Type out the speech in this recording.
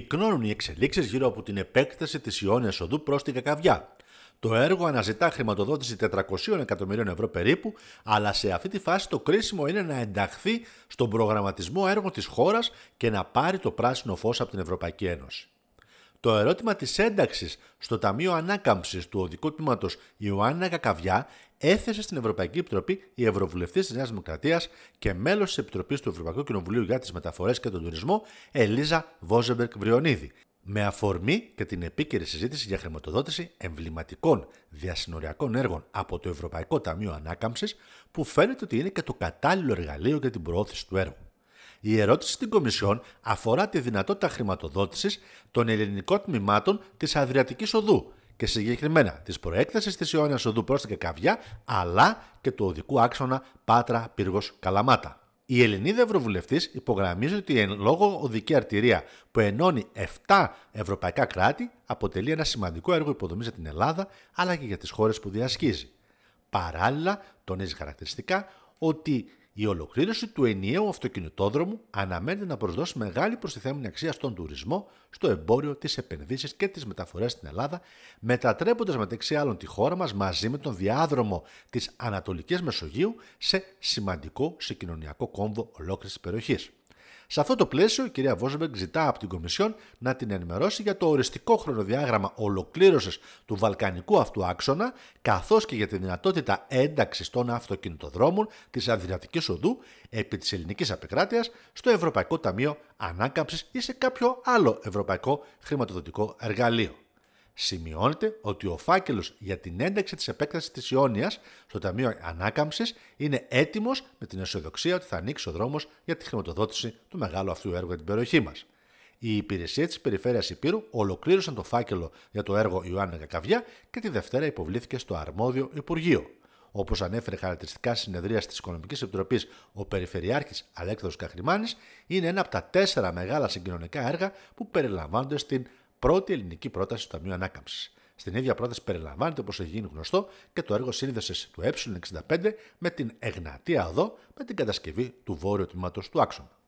πυκνώνουν οι εξελίξεις γύρω από την επέκταση της Ιόνιας Οδού προς την Κακαβιά. Το έργο αναζητά χρηματοδότηση 400 εκατομμυρίων ευρώ περίπου, αλλά σε αυτή τη φάση το κρίσιμο είναι να ενταχθεί στον προγραμματισμό έργων της χώρας και να πάρει το πράσινο φως από την Ευρωπαϊκή Ένωση το ερώτημα της ένταξης στο Ταμείο Ανάκαμψης του Οδικού Τμήματος Ιωάννα Κακαβιά έθεσε στην Ευρωπαϊκή Επιτροπή η Ευρωβουλευτής της Νέας Δημοκρατίας και μέλος της Επιτροπής του Ευρωπαϊκού Κοινοβουλίου για τις Μεταφορές και τον Τουρισμό, Ελίζα Βόζεμπερκ Βριονίδη, με αφορμή και την επίκαιρη συζήτηση για χρηματοδότηση εμβληματικών διασυνοριακών έργων από το Ευρωπαϊκό Ταμείο Ανάκαμψης, που φαίνεται ότι είναι και το κατάλληλο εργαλείο για την προώθηση του έργου. Η ερώτηση στην Κομισιόν αφορά τη δυνατότητα χρηματοδότησης των ελληνικών τμήματων της Αδριατικής Οδού και συγκεκριμένα της προέκτασης της Ιόνιας Οδού προς την Κακαβιά αλλά και του οδικού άξονα Πάτρα Πύργος Καλαμάτα. Η Ελληνίδα Ευρωβουλευτής υπογραμμίζει ότι η εν λόγω οδική αρτηρία που ενώνει 7 ευρωπαϊκά κράτη αποτελεί ένα σημαντικό έργο υποδομής για την Ελλάδα αλλά και για τις χώρες που διασχίζει. Παράλληλα, τονίζει χαρακτηριστικά ότι η ολοκλήρωση του ενιαίου αυτοκινητόδρομου αναμένεται να προσδώσει μεγάλη προστιθέμενη αξία στον τουρισμό, στο εμπόριο, τις επενδύσεις και τις μεταφορές στην Ελλάδα, μετατρέποντας μεταξύ άλλων τη χώρα μας μαζί με τον διάδρομο της Ανατολικής Μεσογείου σε σημαντικό συγκοινωνιακό κόμβο ολόκληρης περιοχής. Σε αυτό το πλαίσιο, η κυρία Βόσμπεργκ ζητά από την Κομισιόν να την ενημερώσει για το οριστικό χρονοδιάγραμμα ολοκλήρωσης του βαλκανικού αυτού άξονα, καθώς και για τη δυνατότητα ένταξης των αυτοκινητοδρόμων της Αδριατικής Οδού επί της ελληνικής απεκράτεια στο Ευρωπαϊκό Ταμείο Ανάκαμψης ή σε κάποιο άλλο ευρωπαϊκό χρηματοδοτικό εργαλείο. Σημειώνεται ότι ο φάκελος για την ένταξη της επέκτασης της Ιόνιας στο Ταμείο Ανάκαμψης είναι έτοιμος με την αισιοδοξία ότι θα ανοίξει ο δρόμος για τη χρηματοδότηση του μεγάλου αυτού έργου για την περιοχή μας. Η υπηρεσία της Περιφέρειας Υπήρου ολοκλήρωσαν το φάκελο για το έργο Ιωάννη Κακαβιά και τη Δευτέρα υποβλήθηκε στο αρμόδιο Υπουργείο. Όπως ανέφερε χαρακτηριστικά στη συνεδρία της Οικονομικής Επιτροπής ο Περιφερειάρχης Αλέκδο Καχρημάνης, είναι ένα από τα τέσσερα μεγάλα συγκοινωνικά έργα που περιλαμβάνονται στην πρώτη ελληνική πρόταση του Ταμείου Ανάκαμψης. Στην ίδια πρόταση περιλαμβάνεται, όπως έχει γίνει γνωστό, και το έργο σύνδεσης του Ε65 με την Εγνατία Οδό με την κατασκευή του Βόρειο τμήματος του άξονα.